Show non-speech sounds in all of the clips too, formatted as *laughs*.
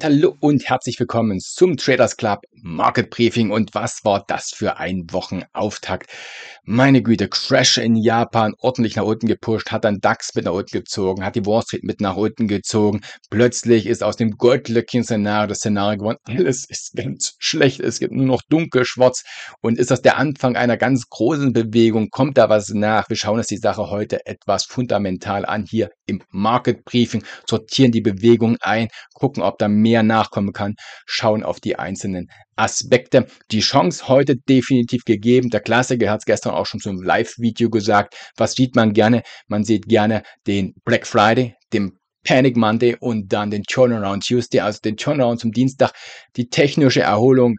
Hallo und herzlich willkommen zum Traders Club Market Briefing. Und was war das für ein Wochenauftakt? Meine Güte, Crash in Japan, ordentlich nach unten gepusht, hat dann DAX mit nach unten gezogen, hat die Wall Street mit nach unten gezogen. Plötzlich ist aus dem Goldlöckchen-Szenario das Szenario geworden. Alles ist ganz schlecht. Es gibt nur noch dunkelschwarz. Und ist das der Anfang einer ganz großen Bewegung? Kommt da was nach? Wir schauen uns die Sache heute etwas fundamental an hier im Market Briefing, sortieren die Bewegung ein, gucken, ob da da mehr nachkommen kann, schauen auf die einzelnen Aspekte. Die Chance heute definitiv gegeben. Der Klassiker hat es gestern auch schon zum Live-Video gesagt. Was sieht man gerne? Man sieht gerne den Black Friday, den Panic Monday und dann den Turnaround Tuesday, also den Turnaround zum Dienstag, die technische Erholung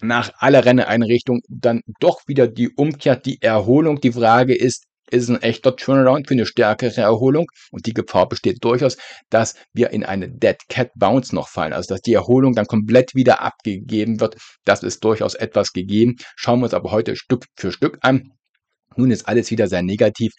nach aller Renneinrichtung, dann doch wieder die Umkehr, die Erholung. Die Frage ist, ist ein echter Turnaround für eine stärkere Erholung und die Gefahr besteht durchaus, dass wir in eine Dead Cat Bounce noch fallen, also dass die Erholung dann komplett wieder abgegeben wird. Das ist durchaus etwas gegeben. Schauen wir uns aber heute Stück für Stück an. Nun ist alles wieder sehr negativ.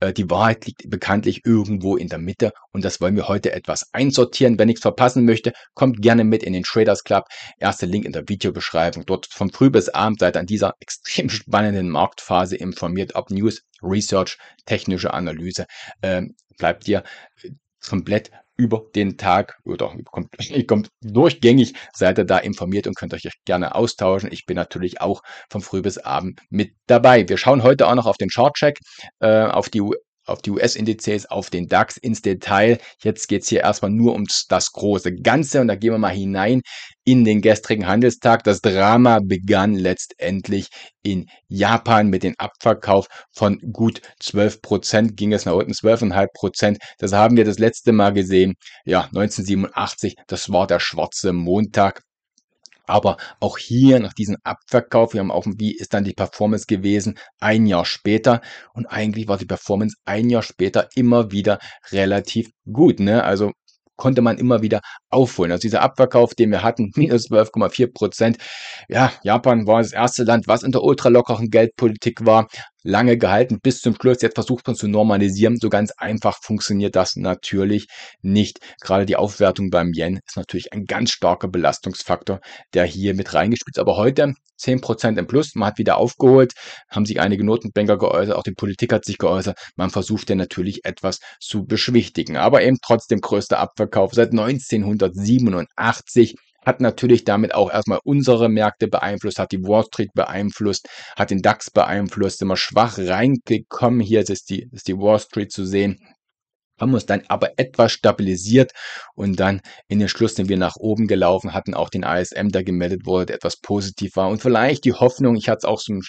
Äh, die Wahrheit liegt bekanntlich irgendwo in der Mitte und das wollen wir heute etwas einsortieren. Wer nichts verpassen möchte, kommt gerne mit in den Traders Club. Erster Link in der Videobeschreibung. Dort von früh bis Abend seid an dieser *laughs* extrem spannenden Marktphase informiert, ob News, Research, technische Analyse. Ähm, bleibt ihr äh, komplett über den Tag oder oh kommt, *laughs* kommt durchgängig, seid ihr da informiert und könnt euch gerne austauschen. Ich bin natürlich auch von früh bis abend mit dabei. Wir schauen heute auch noch auf den Chartcheck, äh, auf die auf die US-Indizes, auf den DAX ins Detail. Jetzt geht's hier erstmal nur um das große Ganze und da gehen wir mal hinein in den gestrigen Handelstag. Das Drama begann letztendlich in Japan mit dem Abverkauf von gut 12 Prozent, ging es nach unten 12,5 Prozent. Das haben wir das letzte Mal gesehen, ja, 1987, das war der schwarze Montag. Aber auch hier nach diesem Abverkauf, wir haben auch, Wie ist dann die Performance gewesen, ein Jahr später. Und eigentlich war die Performance ein Jahr später immer wieder relativ gut. Ne? Also konnte man immer wieder aufholen. Also dieser Abverkauf, den wir hatten, minus 12,4 Prozent. Ja, Japan war das erste Land, was in der ultralockeren Geldpolitik war, lange gehalten bis zum Schluss. Jetzt versucht man zu normalisieren. So ganz einfach funktioniert das natürlich nicht. Gerade die Aufwertung beim Yen ist natürlich ein ganz starker Belastungsfaktor, der hier mit reingespielt ist. Aber heute 10% im Plus. Man hat wieder aufgeholt, haben sich einige Notenbanker geäußert, auch die Politik hat sich geäußert. Man versucht ja natürlich etwas zu beschwichtigen. Aber eben trotzdem größter Abverkauf seit 1987 hat natürlich damit auch erstmal unsere Märkte beeinflusst, hat die Wall Street beeinflusst, hat den DAX beeinflusst, sind wir schwach reingekommen. Hier ist die, ist die Wall Street zu sehen haben uns dann aber etwas stabilisiert und dann in den Schluss, den wir nach oben gelaufen hatten, auch den ISM, da gemeldet wurde, der etwas positiv war. Und vielleicht die Hoffnung, ich hatte es auch zum,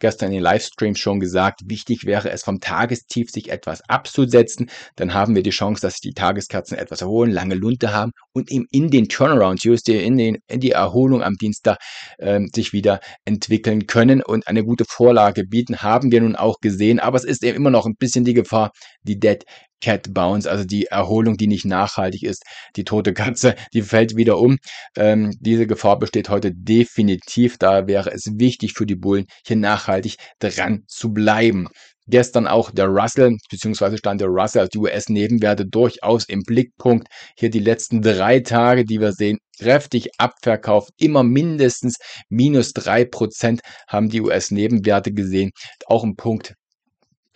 gestern in den Livestreams schon gesagt, wichtig wäre es vom Tagestief sich etwas abzusetzen. Dann haben wir die Chance, dass sich die Tageskerzen etwas erholen, lange Lunte haben und eben in den Turnaround Tuesday, in, den, in die Erholung am Dienstag ähm, sich wieder entwickeln können und eine gute Vorlage bieten, haben wir nun auch gesehen. Aber es ist eben immer noch ein bisschen die Gefahr, die Dead Cat Bounce, also die Erholung, die nicht nachhaltig ist. Die tote Katze, *laughs* die fällt wieder um. Ähm, diese Gefahr besteht heute definitiv. Da wäre es wichtig für die Bullen, hier nachhaltig dran zu bleiben. Gestern auch der Russell, beziehungsweise stand der Russell, also die US-Nebenwerte durchaus im Blickpunkt. Hier die letzten drei Tage, die wir sehen, kräftig abverkauft. Immer mindestens minus drei Prozent haben die US-Nebenwerte gesehen. Auch ein Punkt,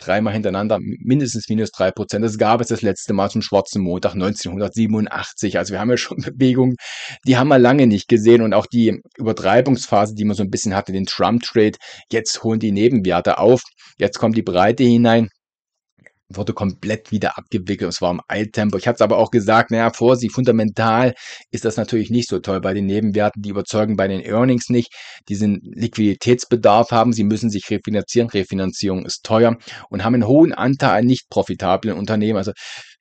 dreimal hintereinander mindestens minus drei Prozent. Das gab es das letzte Mal zum Schwarzen Montag 1987. Also wir haben ja schon *laughs* Bewegungen, die haben wir lange nicht gesehen. Und auch die Übertreibungsphase, die man so ein bisschen hatte, den Trump-Trade, jetzt holen die Nebenwerte auf. Jetzt kommt die Breite hinein wurde komplett wieder abgewickelt. Es war im Eiltempo. Ich habe es aber auch gesagt, naja, Vorsicht, fundamental ist das natürlich nicht so toll bei den Nebenwerten. Die überzeugen bei den Earnings nicht. Die sind Liquiditätsbedarf haben. Sie müssen sich refinanzieren. Refinanzierung ist teuer und haben einen hohen Anteil an nicht profitablen Unternehmen. Also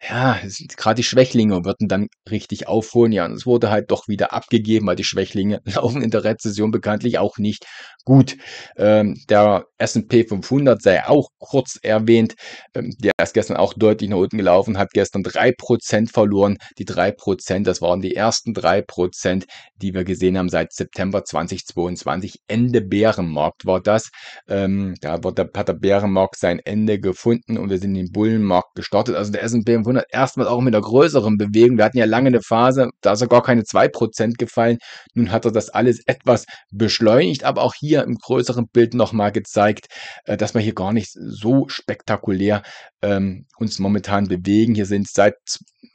ja, gerade die Schwächlinge würden dann richtig aufholen. Ja, und es wurde halt doch wieder abgegeben, weil die Schwächlinge *laughs* laufen in der Rezession bekanntlich auch nicht gut. Ähm, der S&P 500 sei auch kurz erwähnt. Ähm, der ist gestern auch deutlich nach unten gelaufen, hat gestern drei Prozent verloren. Die drei Prozent, das waren die ersten drei Prozent, die wir gesehen haben seit September 2022. Ende Bärenmarkt war das. Ähm, da hat der Bärenmarkt sein Ende gefunden und wir sind in den Bullenmarkt gestartet. Also der S&P 500 Jahrhundert erstmals auch mit einer größeren Bewegung. Wir hatten ja lange eine Phase, da ist er gar keine 2% gefallen. Nun hat er das alles etwas beschleunigt, aber auch hier im größeren Bild nochmal gezeigt, äh, dass wir hier gar nicht so spektakulär ähm, uns momentan bewegen. Hier sind seit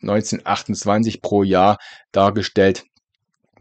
1928 pro Jahr dargestellt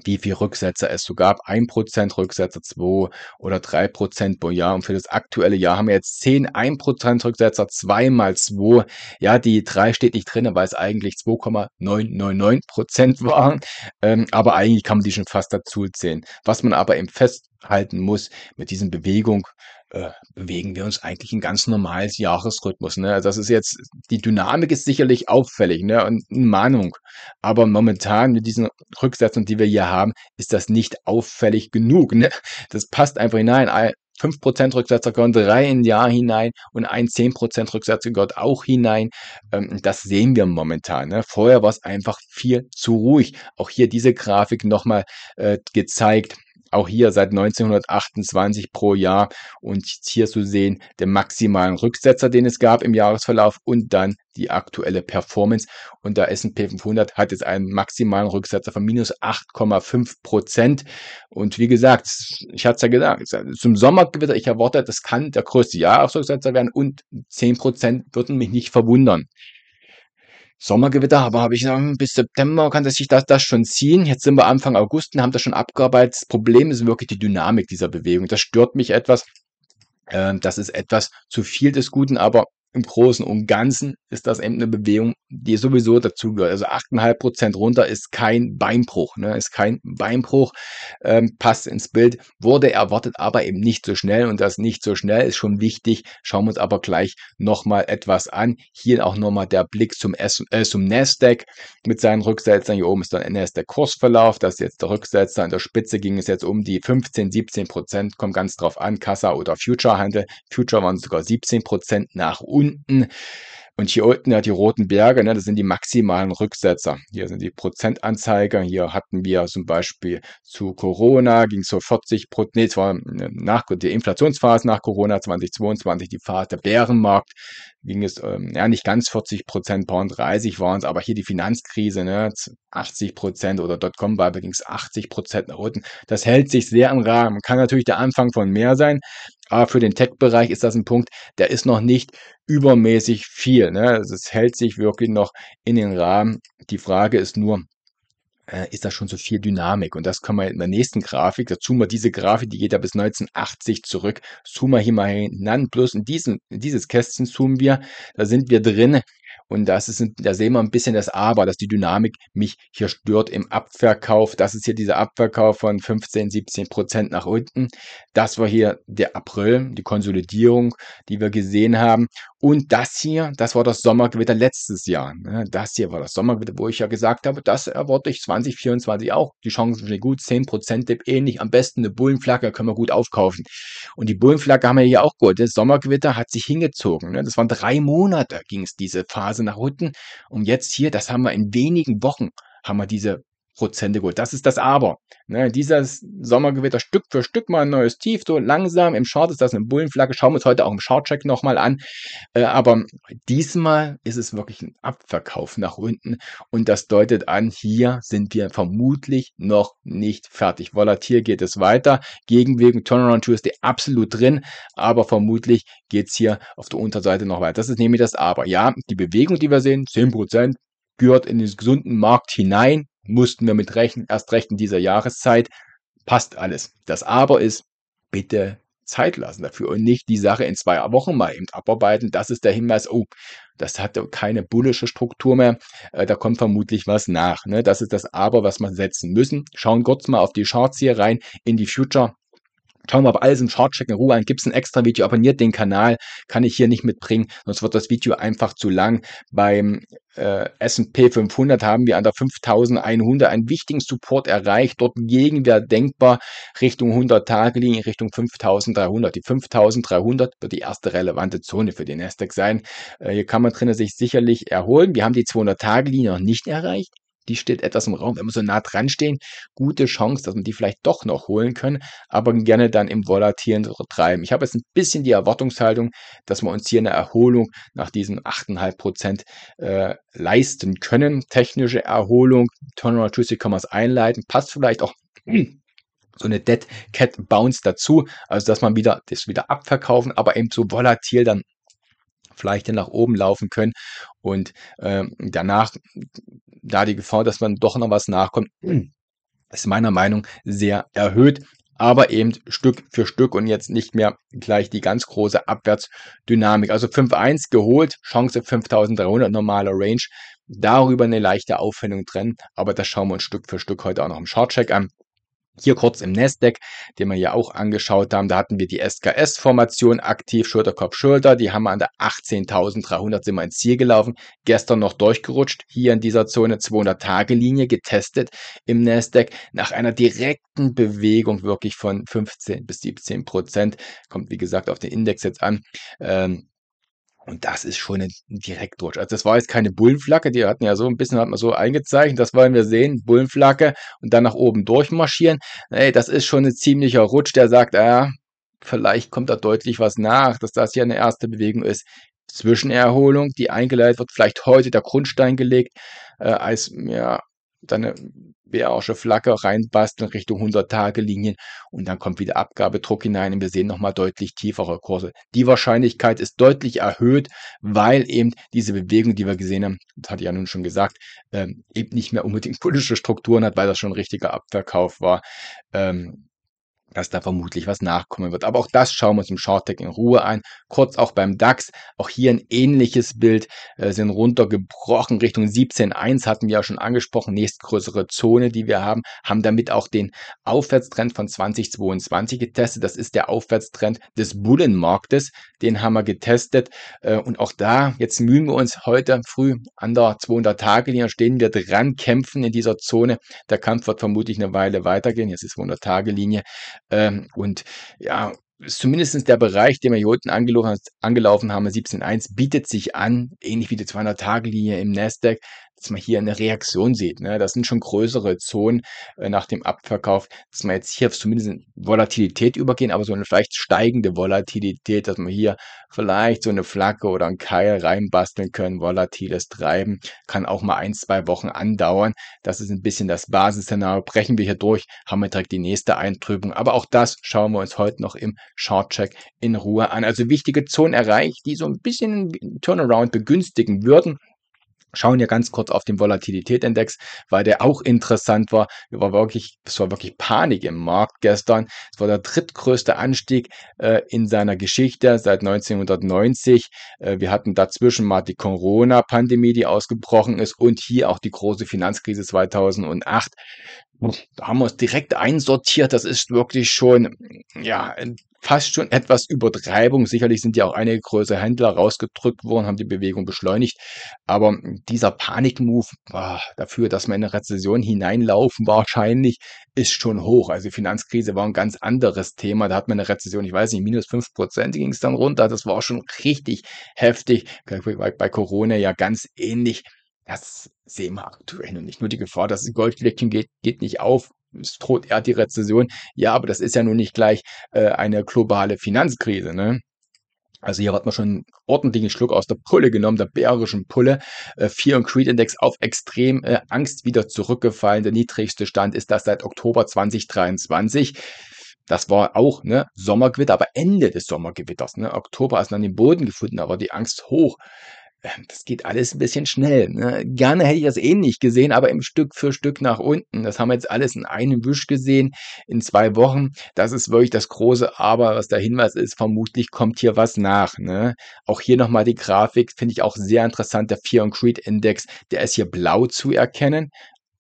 wie viel Rücksetzer es so gab. 1% Rücksetzer, 2 oder 3% pro Jahr. Und für das aktuelle Jahr haben wir jetzt 10 1% Rücksetzer, 2 mal 2. Ja, die 3 steht nicht drin, weil es eigentlich 2,999% waren. Ähm, aber eigentlich kann man die schon fast dazu zählen. Was man aber im Fest halten muss. Mit diesen Bewegungen äh, bewegen wir uns eigentlich in ganz normales Jahresrhythmus. Ne? Also das ist jetzt, die Dynamik ist sicherlich auffällig ne? und eine Mahnung. Aber momentan mit diesen Rücksätzen, die wir hier haben, ist das nicht auffällig genug. Ne? Das passt einfach hinein. 5% Rücksetzer gehören drei in Jahr hinein und ein 10% Rücksetzer gehört auch hinein. Ähm, das sehen wir momentan. Ne? Vorher war es einfach viel zu ruhig. Auch hier diese Grafik nochmal äh, gezeigt auch hier seit 1928 pro Jahr und hier zu sehen den maximalen Rücksetzer, den es gab im Jahresverlauf und dann die aktuelle Performance. Und der S&P 500 hat jetzt einen maximalen Rücksetzer von minus 8,5 Prozent. Und wie gesagt, ich hatte es ja gesagt, zum Sommergewitter, ich erwarte, das kann der größte Jahresrücksetzer werden und 10 Prozent würden mich nicht verwundern. Sommergewitter, aber habe ich gesagt, bis September kann das sich das, das schon ziehen. Jetzt sind wir Anfang August und haben das schon abgearbeitet. Das Problem ist wirklich die Dynamik dieser Bewegung. Das stört mich etwas. Ähm, das ist etwas zu viel des Guten, aber im Großen und Ganzen ist das eben eine Bewegung, die sowieso dazugehört. Also 8,5 runter ist kein Beinbruch, ne? ist kein Beinbruch, ähm, passt ins Bild, wurde erwartet, aber eben nicht so schnell und das nicht so schnell ist schon wichtig. Schauen wir uns aber gleich nochmal etwas an. Hier auch nochmal der Blick zum, S äh, zum Nasdaq mit seinen Rücksetzern. Hier oben ist dann Nasdaq Kursverlauf, das ist jetzt der Rücksetzer. An der Spitze ging es jetzt um die 15, 17 kommt ganz drauf an, Kassa oder Future Handel. Future waren sogar 17 nach unten unten. Und hier unten ja die roten Berge, ne, das sind die maximalen Rücksetzer. Hier sind die Prozentanzeiger. Hier hatten wir zum Beispiel zu Corona ging es so 40 Prozent, nee, es ne, nach der Inflationsphase nach Corona 2022 die Phase der Bärenmarkt ging es, ähm, ja, nicht ganz 40 Prozent, Porn 30 waren es, aber hier die Finanzkrise, ne, 80 Prozent oder Dotcom-Bubble ging es 80 Prozent nach unten. Das hält sich sehr im Rahmen. Kann natürlich der Anfang von mehr sein, aber für den Tech-Bereich ist das ein Punkt, der ist noch nicht übermäßig viel. Ne? Also es hält sich wirklich noch in den Rahmen. Die Frage ist nur, äh, ist da schon so viel Dynamik. Und das können wir in der nächsten Grafik, dazu mal diese Grafik, die geht ja bis 1980 zurück, zoomen wir hier mal hinan, plus in, diesem, in dieses Kästchen zoomen wir, da sind wir drin und das ist, da sehen wir ein bisschen das Aber, dass die Dynamik mich hier stört im Abverkauf. Das ist hier dieser Abverkauf von 15, 17 Prozent nach unten. Das war hier der April, die Konsolidierung, die wir gesehen haben. Und das hier, das war das Sommergewitter letztes Jahr. Ne? Das hier war das Sommergewitter, wo ich ja gesagt habe, das erwarte ich 2024 auch. Die Chancen sind gut, 10 Prozent ähnlich. Am besten eine Bullenflagge können wir gut aufkaufen. Und die Bullenflagge haben wir hier auch gut. Das Sommergewitter hat sich hingezogen. Ne? Das waren drei Monate, ging es diese Phase also nach unten. Und jetzt hier, das haben wir in wenigen Wochen, haben wir diese Prozente geholt. Das ist das Aber. Ne, dieses Sommergewitter Stück für Stück mal ein neues Tief. So langsam im Chart ist das eine Bullenflagge. Schauen wir uns heute auch im Chartcheck nochmal an. Äh, aber diesmal ist es wirklich ein Abverkauf nach unten. Und das deutet an, hier sind wir vermutlich noch nicht fertig. Volatil geht es weiter. Gegenwegen Turnaround Tuesday absolut drin. Aber vermutlich geht es hier auf der Unterseite noch weiter. Das ist nämlich das Aber. Ja, die Bewegung, die wir sehen, 10%, gehört in den gesunden Markt hinein mussten wir mit rechnen, erst recht in dieser Jahreszeit, passt alles. Das Aber ist, bitte Zeit lassen dafür und nicht die Sache in zwei Wochen mal eben abarbeiten. Das ist der Hinweis, oh, das hat keine bullische Struktur mehr, äh, da kommt vermutlich was nach. Ne? Das ist das Aber, was wir setzen müssen. Schauen kurz mal auf die Charts hier rein, in die Future Schauen wir auf alles im Shortcheck in Ruhe an. Gibt es ein extra Video? Abonniert den Kanal. Kann ich hier nicht mitbringen, sonst wird das Video einfach zu lang. Beim äh, S&P 500 haben wir an der 5100 einen wichtigen Support erreicht. Dort Gegenwert denkbar Richtung 100 Tage liegen, Richtung 5300. Die 5300 wird die erste relevante Zone für den Nasdaq sein. Äh, hier kann man drinnen sich sicherlich erholen. Wir haben die 200 Tage Linie noch nicht erreicht die steht etwas im Raum. Wenn wir so nah dran stehen, gute Chance, dass wir die vielleicht doch noch holen können, aber gerne dann im volatilen Treiben. Ich habe jetzt ein bisschen die Erwartungshaltung, dass wir uns hier eine Erholung nach diesen 8,5 äh, leisten können. Technische Erholung, Turnaround Tuesday kann man es einleiten, passt vielleicht auch. so eine Dead Cat Bounce dazu, also dass man wieder das wieder abverkaufen, aber eben so volatil dann vielleicht dann nach oben laufen können. Und äh, danach, da die Gefahr, dass man doch noch was nachkommt, *clears throat* ist meiner Meinung nach sehr erhöht. Aber eben Stück für Stück und jetzt nicht mehr gleich die ganz große Abwärtsdynamik. Also 5-1 geholt, Chance 5300, normaler Range. Darüber eine leichte Aufwendung drin, aber das schauen wir uns Stück für Stück heute auch noch im Shortcheck an. Hier kurz im Nasdaq, den wir ja auch angeschaut haben, da hatten wir die SKS-Formation aktiv, Schulter, Kopf, Schulter. Die haben wir an der 18.300 sind wir ins Ziel gelaufen. Gestern noch durchgerutscht, hier in dieser Zone 200-Tage-Linie getestet im Nasdaq. Nach einer direkten Bewegung wirklich von 15 bis 17 Prozent. Kommt wie gesagt auf den Index jetzt an. Ähm, und das ist schon ein Direktdurch. Also das war jetzt keine Bullenflagge, die hatten ja so ein bisschen, hat man so eingezeichnet, das wollen wir sehen, Bullenflagge und dann nach oben durchmarschieren. Ey, das ist schon ein ziemlicher Rutsch, der sagt, ah, vielleicht kommt da deutlich was nach, dass das hier eine erste Bewegung ist. Zwischenerholung, die eingeleitet wird, vielleicht heute der Grundstein gelegt, äh, als ja, seine äh, BAOsche Flagge reinbasteln Richtung 100-Tage-Linien und dann kommt wieder Abgabedruck hinein und wir sehen nochmal deutlich tiefere Kurse. Die Wahrscheinlichkeit ist deutlich erhöht, weil eben diese Bewegung, die wir gesehen haben, das hatte ich ja nun schon gesagt, ähm, eben nicht mehr unbedingt *laughs* politische Strukturen hat, weil das schon ein richtiger Abverkauf war. Ähm, dass da vermutlich was nachkommen wird. Aber auch das schauen wir uns im Shorttrack in Ruhe ein. Kurz auch beim DAX, auch hier ein ähnliches Bild, äh, sind runtergebrochen Richtung 17.1, hatten wir ja schon angesprochen, nächstgrößere Zone, die wir haben, haben damit auch den Aufwärtstrend von 2022 getestet. Das ist der Aufwärtstrend des Bullenmarktes, den haben wir getestet. Äh, und auch da, jetzt mühen wir uns heute früh an der 200-Tage-Linie, stehen wir dran, kämpfen in dieser Zone. Der Kampf wird vermutlich eine Weile weitergehen, jetzt ist 200-Tage-Linie ähm, und ja, zumindest der Bereich, den wir hier unten angelaufen, angelaufen haben, 17.1, bietet sich an, ähnlich wie die 200-Tage-Linie im Nasdaq, dass man hier eine Reaktion sieht. Ne? Das sind schon größere Zonen äh, nach dem Abverkauf, dass man jetzt hier zumindest in Volatilität übergehen, aber so eine vielleicht steigende Volatilität, dass man hier vielleicht so eine Flagge oder einen Keil reinbasteln können. Volatiles Treiben kann auch mal ein, zwei Wochen andauern. Das ist ein bisschen das Basisszenario. Brechen wir hier durch, haben wir direkt die nächste Eintrübung. Aber auch das schauen wir uns heute noch im Shortcheck in Ruhe an. Also wichtige Zonen erreicht, die so ein bisschen einen Turnaround begünstigen würden schauen wir ganz kurz auf den Volatilitätindex, weil der auch interessant war. Es war wirklich, es war wirklich Panik im Markt gestern. Es war der drittgrößte Anstieg äh, in seiner Geschichte seit 1990. Äh, wir hatten dazwischen mal die Corona-Pandemie, die ausgebrochen ist und hier auch die große Finanzkrise 2008. Da haben wir es direkt einsortiert. Das ist wirklich schon, ja, fast schon etwas Übertreibung. Sicherlich sind ja auch einige größere Händler rausgedrückt worden, haben die Bewegung beschleunigt. Aber dieser Panikmove ah, dafür, dass wir in eine Rezession hineinlaufen, wahrscheinlich ist schon hoch. Also die Finanzkrise war ein ganz anderes Thema. Da hat man eine Rezession, ich weiß nicht, minus fünf Prozent ging es dann runter. Das war schon richtig heftig. Bei Corona ja ganz ähnlich. Das sehen wir aktuell und nicht nur die Gefahr, dass das Goldfleckchen geht, geht nicht auf es droht eher die Rezession. Ja, aber das ist ja nun nicht gleich äh, eine globale Finanzkrise, ne? Also hier hat man schon einen ordentlichen Schluck aus der Pulle genommen, der bärischen Pulle. Äh, Fear und Creed Index auf extrem äh, Angst wieder zurückgefallen. Der niedrigste Stand ist das seit Oktober 2023. Das war auch ne, Sommergewitter, aber Ende des Sommergewitters. Ne? Oktober ist dann den Boden gefunden, aber die Angst hoch. Ähm, das geht alles ein bisschen schnell. Ne? Gerne hätte ich das ähnlich eh gesehen, aber im Stück für Stück nach unten. Das haben wir jetzt alles in einem Wisch gesehen, in zwei Wochen. Das ist wirklich das große Aber, was der Hinweis ist. Vermutlich kommt hier was nach. Ne? Auch hier nochmal die Grafik, finde ich auch sehr interessant. Der Fear and Creed Index, der ist hier blau zu erkennen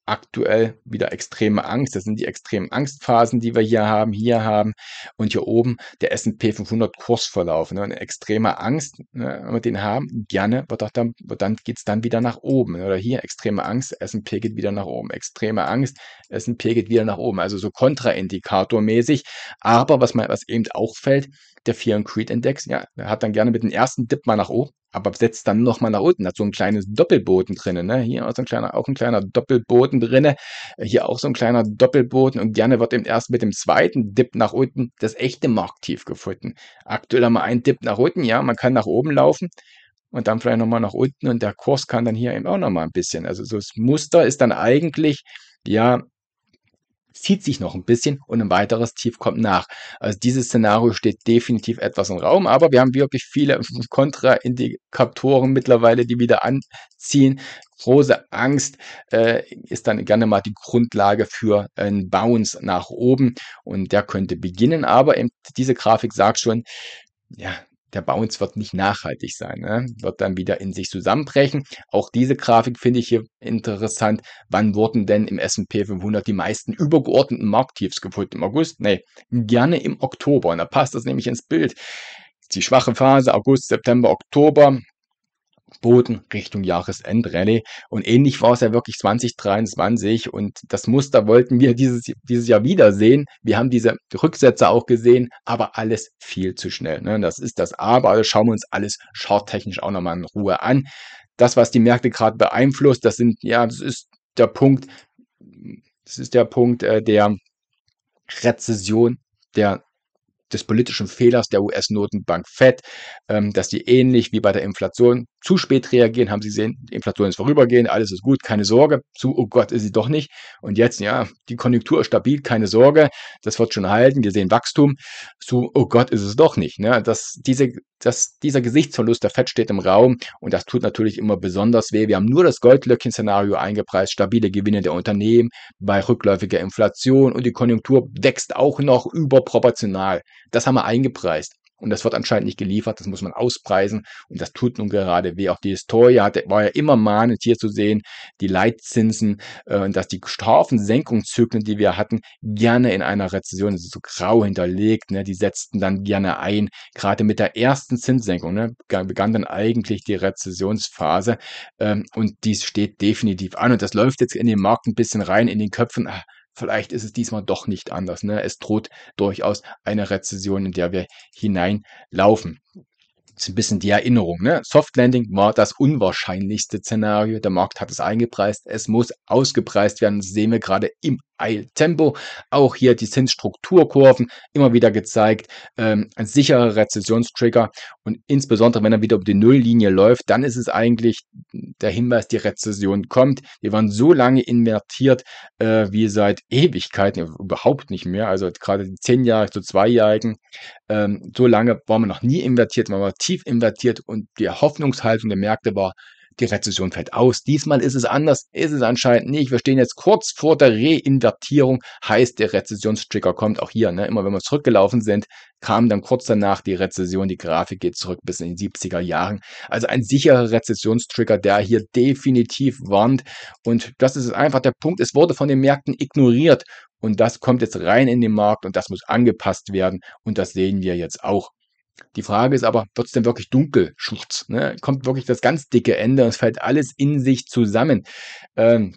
aktuell wieder extreme Angst. Das sind die extremen Angstphasen, die wir hier haben, hier haben und hier oben der S&P 500 Kursverlauf. Ne? Eine extreme Angst, ne? wenn wir den haben, gerne wird auch dann, wird dann geht's dann wieder nach oben. Ne, oder hier extreme Angst, S&P geht wieder nach oben. Extreme Angst, S&P geht wieder nach oben. Also so kontraindikatormäßig. Aber was, man, was eben auch fällt, der Fear and Creed Index, ja, er hat dann gerne mit dem ersten Dip mal nach oben, aber setzt dann nochmal nach unten, hat so ein kleines Doppelboden drinnen, ne? Hier auch, so ein kleiner, auch ein kleiner Doppelboden drinne, hier auch so ein kleiner Doppelboden und gerne wird eben erst mit dem zweiten Dip nach unten das echte Markttief gefunden. Aktuell haben wir einen Dip nach unten, ja, man kann nach oben laufen und dann vielleicht nochmal nach unten und der Kurs kann dann hier eben auch nochmal ein bisschen. Also so das Muster ist dann eigentlich, ja, zieht sich noch ein bisschen und ein weiteres Tief kommt nach. Also dieses Szenario steht definitiv etwas im Raum, aber wir haben wirklich viele *laughs* Kontraindikatoren mittlerweile, die wieder anziehen. Große Angst äh, ist dann gerne mal die Grundlage für einen Bounce nach oben und der könnte beginnen, aber eben diese Grafik sagt schon, ja, der Bounce wird nicht nachhaltig sein, ne? wird dann wieder in sich zusammenbrechen. Auch diese Grafik finde ich hier interessant. Wann wurden denn im S&P 500 die meisten übergeordneten Markttiefs gefunden? Im August? Nee, gerne im Oktober. Und da passt das nämlich ins Bild. Die schwache Phase August, September, Oktober Boden Richtung Jahresendrallye. Und ähnlich war es ja wirklich 2023 und das Muster wollten wir dieses, dieses Jahr wiedersehen. Wir haben diese Rücksätze auch gesehen, aber alles viel zu schnell. Ne? Das ist das Aber. Also schauen wir uns alles charttechnisch auch nochmal in Ruhe an. Das, was die Märkte gerade beeinflusst, das sind, ja, das ist der Punkt, das ist der Punkt äh, der Rezession der des politischen Fehlers der US-Notenbank Fed, ähm, dass die ähnlich wie bei der Inflation zu spät reagieren, haben sie gesehen, die Inflation ist vorübergehend, alles ist gut, keine Sorge, zu, oh Gott, ist sie doch nicht. Und jetzt, ja, die Konjunktur ist stabil, keine Sorge, das wird schon halten, wir sehen Wachstum, zu, oh Gott, ist es doch nicht. Ne? Das, diese das, dieser Gesichtsverlust, der Fett steht im Raum und das tut natürlich immer besonders weh. Wir haben nur das Goldlöckchen-Szenario eingepreist, stabile Gewinne der Unternehmen bei rückläufiger Inflation und die Konjunktur wächst auch noch überproportional. Das haben wir eingepreist. Und das wird anscheinend nicht geliefert, das muss man auspreisen. Und das tut nun gerade weh. Auch die Historie hatte, war ja immer mahnend hier zu sehen, die Leitzinsen, äh, dass die starfen Senkungszyklen, die wir hatten, gerne in einer Rezession, das also ist so grau hinterlegt, ne, die setzten dann gerne ein. Gerade mit der ersten Zinssenkung ne, begann dann eigentlich die Rezessionsphase. Ähm, und dies steht definitiv an. Und das läuft jetzt in den Markt ein bisschen rein, in den Köpfen. Ach, vielleicht ist es diesmal doch nicht anders. Ne? Es droht durchaus eine Rezession, in der wir hineinlaufen ein bisschen die Erinnerung. Ne? Soft Landing war das unwahrscheinlichste Szenario. Der Markt hat es eingepreist. Es muss ausgepreist werden. Das sehen wir gerade im Eiltempo. Auch hier die Zinsstrukturkurven immer wieder gezeigt. Ähm, ein sicherer Rezessionstrigger. Und insbesondere, wenn er wieder um die Nulllinie läuft, dann ist es eigentlich der Hinweis, die Rezession kommt. Wir waren so lange invertiert äh, wie seit Ewigkeiten, überhaupt nicht mehr. Also gerade die 10 zehnjährigen, so zweijährigen. Ähm, so lange waren wir noch nie invertiert, waren wir tief invertiert und die Hoffnungshaltung der Märkte war, die Rezession fällt aus. Diesmal ist es anders, ist es anscheinend nicht. Wir stehen jetzt kurz vor der Reinvertierung, heißt der Rezessionstrigger kommt auch hier. Ne? Immer wenn wir zurückgelaufen sind, kam dann kurz danach die Rezession. Die Grafik geht zurück bis in die 70er Jahren. Also ein sicherer Rezessionstrigger, der hier definitiv warnt. Und das ist einfach der Punkt. Es wurde von den Märkten ignoriert. Und das kommt jetzt rein in den Markt und das muss angepasst werden. Und das sehen wir jetzt auch. Die Frage ist aber, wird's denn wirklich dunkel, Schurz? Ne? Kommt wirklich das ganz dicke Ende und es fällt alles in sich zusammen. Ähm,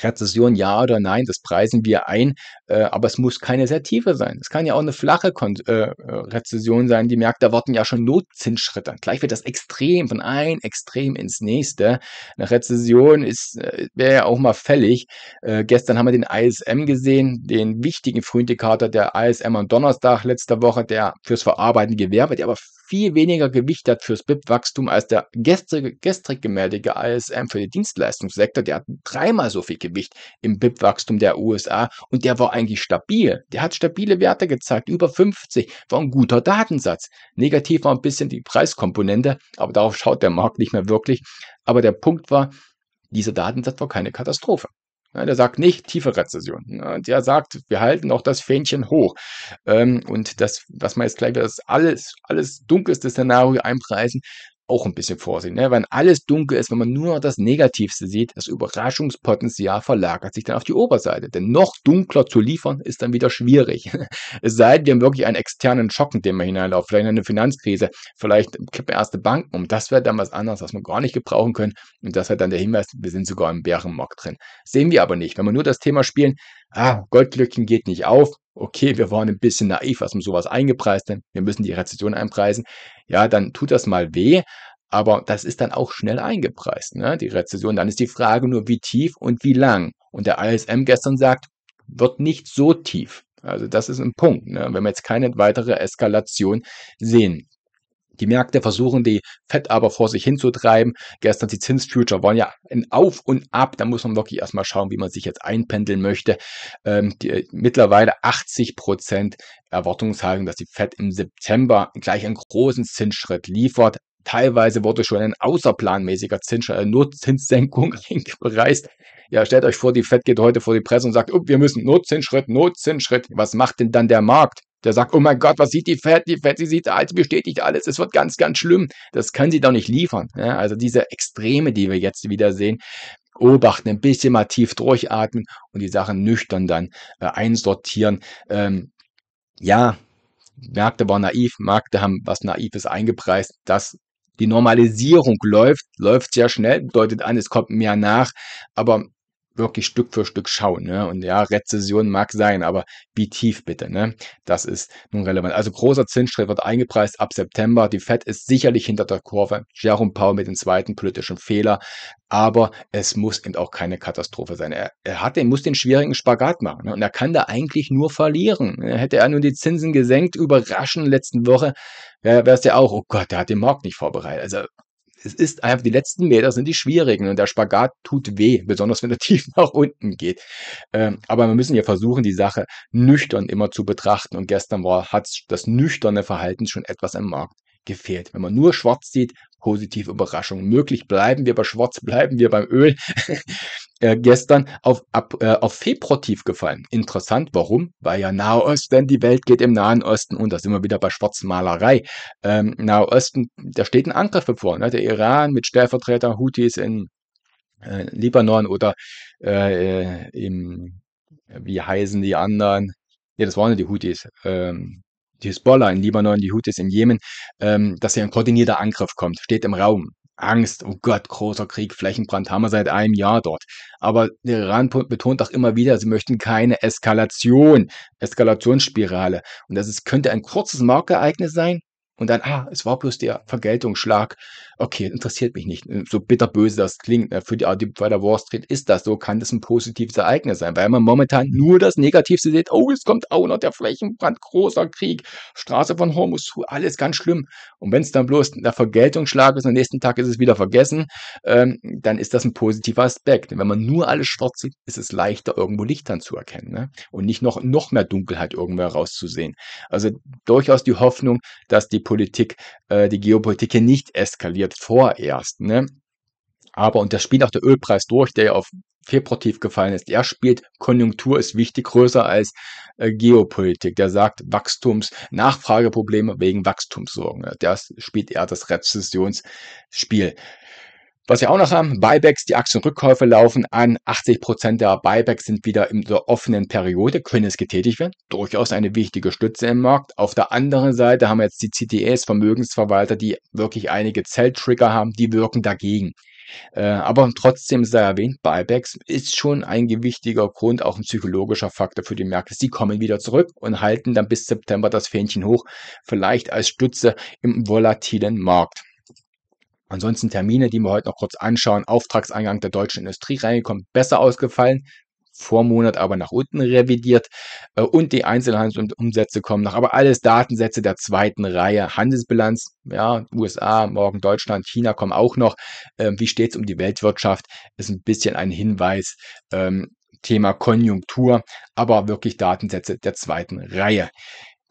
Rezession ja oder nein, das preisen wir ein, äh, aber es muss keine sehr tiefe sein. Es kann ja auch eine flache Kon äh, äh Rezession sein. Die Märkte erwarten ja schon Notzinsschritte. Gleich wird das extrem von ein Extrem ins nächste. Eine Rezession äh, wäre ja auch mal fällig. Äh, gestern haben wir den ISM gesehen, den wichtigen Frühindikator der ISM am Donnerstag letzter Woche, der fürs Verarbeiten Gewerbe, der aber viel weniger Gewicht hat fürs BIP-Wachstum als der gestrige, gestrig gemeldete ISM für den Dienstleistungssektor. Der hat dreimal so viel Gleichgewicht im BIP-Wachstum der USA und der war eigentlich stabil. Der hat stabile Werte gezeigt, über 50, war ein guter Datensatz. Negativ war ein bisschen die Preiskomponente, aber darauf schaut der Markt nicht mehr wirklich. Aber der Punkt war, dieser Datensatz war keine Katastrophe. Ja, der sagt nicht tiefe Rezession. Ja, der sagt, wir halten auch das Fähnchen hoch. Ähm, und das, was man jetzt gleich wieder das alles, alles dunkelste Szenario einpreisen, auch ein bisschen vorsehen. Ne? Wenn alles dunkel ist, wenn man nur das Negativste sieht, das Überraschungspotenzial verlagert sich dann auf die Oberseite. Denn noch dunkler zu liefern, ist dann wieder schwierig. *laughs* es sei denn, wir haben wirklich einen externen Schock, den wir hineinlaufen. Vielleicht eine Finanzkrise, vielleicht kippen erste Banken um. Das wäre dann was anderes, was wir gar nicht gebrauchen können. Und das wäre dann der Hinweis, wir sind sogar im Bärenmarkt drin. sehen wir aber nicht. Wenn wir nur das Thema spielen, ah, Goldglöckchen geht nicht auf, okay, wir waren ein bisschen naiv, was um sowas eingepreist denn wir müssen die Rezession einpreisen, ja, dann tut das mal weh, aber das ist dann auch schnell eingepreist, ne? die Rezession. Dann ist die Frage nur, wie tief und wie lang. Und der ISM gestern sagt, wird nicht so tief. Also das ist ein Punkt, ne? wenn wir jetzt keine weitere Eskalation sehen. Die Märkte versuchen die Fed aber vor sich hinzutreiben. Gestern die Zinsfuture waren ja in Auf und Ab. Da muss man wirklich erstmal schauen, wie man sich jetzt einpendeln möchte. Ähm, die, mittlerweile 80 Prozent Erwartungshaltung, dass die Fed im September gleich einen großen Zinsschritt liefert. Teilweise wurde schon ein außerplanmäßiger Zins, äh, Notzinssenkung *laughs* eingepreist. Ja, stellt euch vor, die Fed geht heute vor die Presse und sagt, oh, wir müssen Notzinsschritt, Notzinsschritt. Was macht denn dann der Markt? der sagt, oh mein Gott, was sieht die Fett? Die Fett, sie sieht alles, bestätigt alles, es wird ganz, ganz schlimm. Das können sie doch nicht liefern. Ja, also diese Extreme, die wir jetzt wieder sehen, beobachten, ein bisschen mal tief durchatmen und die Sachen nüchtern dann äh, einsortieren. Ähm, ja, Märkte waren naiv, Märkte haben was Naives eingepreist. Das die Normalisierung läuft, läuft sehr schnell, bedeutet an, es kommt mehr nach. Aber wirklich Stück für Stück schauen. Ne? Und ja, Rezession mag sein, aber wie tief bitte? Ne? Das ist nun relevant. Also großer Zinsschritt wird eingepreist ab September. Die Fed ist sicherlich hinter der Kurve. Jerome Powell mit dem zweiten politischen Fehler. Aber es muss eben auch keine Katastrophe sein. Er, er hat, er muss den schwierigen Spagat machen. Ne? Und er kann da eigentlich nur verlieren. Hätte er nur die Zinsen gesenkt, überraschend letzten Woche, wäre es ja auch, oh Gott, der hat den Markt nicht vorbereitet. Also es ist einfach, die letzten Meter sind die schwierigen und der Spagat tut weh, besonders wenn er *laughs* tief nach unten geht. Ähm, aber wir müssen ja versuchen, die Sache nüchtern immer zu betrachten und gestern war, hat das nüchterne Verhalten schon etwas im Markt gefehlt. Wenn man nur schwarz sieht, positive Überraschung möglich. Bleiben wir bei schwarz, bleiben wir beim Öl. *laughs* äh, gestern auf, ab, äh, auf Februar tief gefallen. Interessant, warum? Weil ja Nahosten, die Welt geht im Nahen Osten und da sind wir wieder bei schwarzen Malerei. Ähm, Nahosten, da steht ein Angriff bevor. Ne? Der Iran mit Stellvertreter Houthis in äh, Libanon oder äh, im, wie heißen die anderen? Ja, das waren ja die Houthis. Ähm, die Hisbollah in Libanon, die Houthis in Jemen, ähm, dass hier ein koordinierter Angriff kommt, steht im Raum. Angst, oh Gott, großer Krieg, Flächenbrand haben wir seit einem Jahr dort. Aber der Iran betont auch immer wieder, sie möchten keine Eskalation, Eskalationsspirale. Und das ist, könnte ein kurzes Marktereignis sein, und dann, ah, es war bloß der Vergeltungsschlag. Okay, interessiert mich nicht. So bitterböse das klingt. Ne, für die Audit bei der Wall Street ist das so, kann das ein positives Ereignis sein, weil man momentan nur das Negativste sieht. Oh, es kommt auch noch der Flächenbrand, großer Krieg, Straße von Hormus zu, alles ganz schlimm. Und wenn es dann bloß der Vergeltungsschlag ist, am nächsten Tag ist es wieder vergessen, ähm, dann ist das ein positiver Aspekt. Wenn man nur alles schwarz sieht, ist es leichter, irgendwo Licht anzuerkennen ne? und nicht noch, noch mehr Dunkelheit irgendwo herauszusehen. Also durchaus die Hoffnung, dass die Politik, äh, die Geopolitik hier nicht eskaliert vorerst. Ne? Aber, und das spielt auch der Ölpreis durch, der ja auf Februartief gefallen ist. Er spielt, Konjunktur ist wichtig, größer als äh, Geopolitik. Der sagt Wachstums, Nachfrageprobleme wegen Wachstumssorgen. Das spielt eher das Rezessionsspiel. Was wir auch noch haben, Buybacks, die Aktienrückkäufe laufen an. 80% der Buybacks sind wieder in der offenen Periode, können es getätigt werden. Durchaus eine wichtige Stütze im Markt. Auf der anderen Seite haben wir jetzt die CTS, Vermögensverwalter, die wirklich einige Zelltrigger haben, die wirken dagegen. Äh, aber trotzdem sei erwähnt, Buybacks ist schon ein gewichtiger Grund, auch ein psychologischer Faktor für die Märkte. Sie kommen wieder zurück und halten dann bis September das Fähnchen hoch, vielleicht als Stütze im volatilen Markt. Ansonsten Termine, die wir heute noch kurz anschauen. Auftragseingang der deutschen Industrie reingekommen, besser ausgefallen. Vormonat aber nach unten revidiert äh, und die Einzelhandelsumsätze kommen noch. Aber alles Datensätze der zweiten Reihe. Handelsbilanz, ja, USA, morgen Deutschland, China kommen auch noch. Ähm, wie steht es um die Weltwirtschaft? Ist ein bisschen ein Hinweis. Ähm, Thema Konjunktur, aber wirklich Datensätze der zweiten Reihe.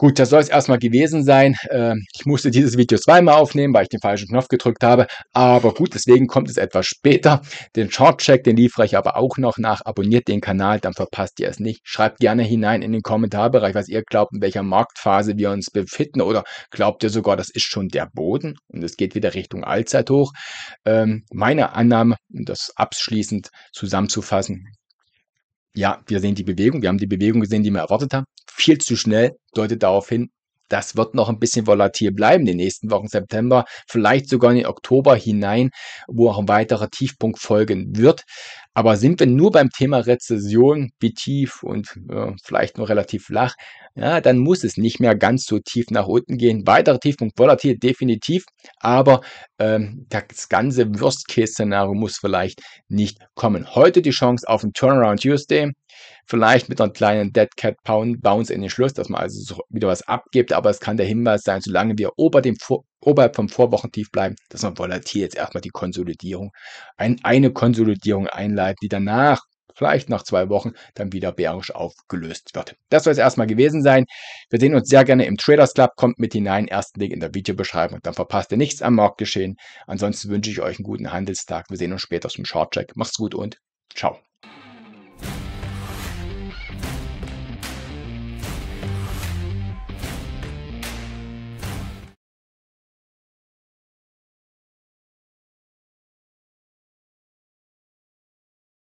Gut, das soll es erstmal gewesen sein. Ähm, ich musste dieses Video zweimal aufnehmen, weil ich den falschen Knopf gedrückt habe. Aber gut, deswegen kommt es etwas später. Den Shortcheck, den liefere ich aber auch noch nach. Abonniert den Kanal, dann verpasst ihr es nicht. Schreibt gerne hinein in den Kommentarbereich, was ihr glaubt, in welcher Marktphase wir uns befinden. Oder glaubt ihr sogar, das ist schon der Boden und es geht wieder Richtung Allzeit hoch. Ähm, meine Annahme, um das abschließend zusammenzufassen, ja, wir sehen die Bewegung, wir haben die Bewegung gesehen, die wir erwartet haben viel zu schnell deutet darauf hin, das wird noch ein bisschen volatil bleiben, die nächsten Wochen September, vielleicht sogar in den Oktober hinein, wo auch ein weiterer Tiefpunkt folgen wird. Aber sind wir nur beim Thema Rezession, wie tief und äh, vielleicht nur relativ flach, ja, dann muss es nicht mehr ganz so tief nach unten gehen. Weiterer Tiefpunkt volatil, definitiv, aber ähm, das ganze Worst-Case-Szenario muss vielleicht nicht kommen. Heute die Chance auf einen Turnaround Tuesday. Vielleicht mit einer kleinen Dead Cat Bounce in den Schluss, dass man also wieder was abgibt, aber es kann der Hinweis sein, solange wir ober dem Vor oberhalb vom Vorwochentief bleiben, dass man volatil jetzt erstmal die Konsolidierung, ein, eine Konsolidierung einleiten, die danach vielleicht nach zwei Wochen dann wieder bärisch aufgelöst wird. Das soll es erstmal gewesen sein. Wir sehen uns sehr gerne im Traders Club. Kommt mit hinein. Ersten Link in der Videobeschreibung. Dann verpasst ihr nichts am Marktgeschehen. Ansonsten wünsche ich euch einen guten Handelstag. Wir sehen uns später zum Shortcheck. Macht's gut und ciao.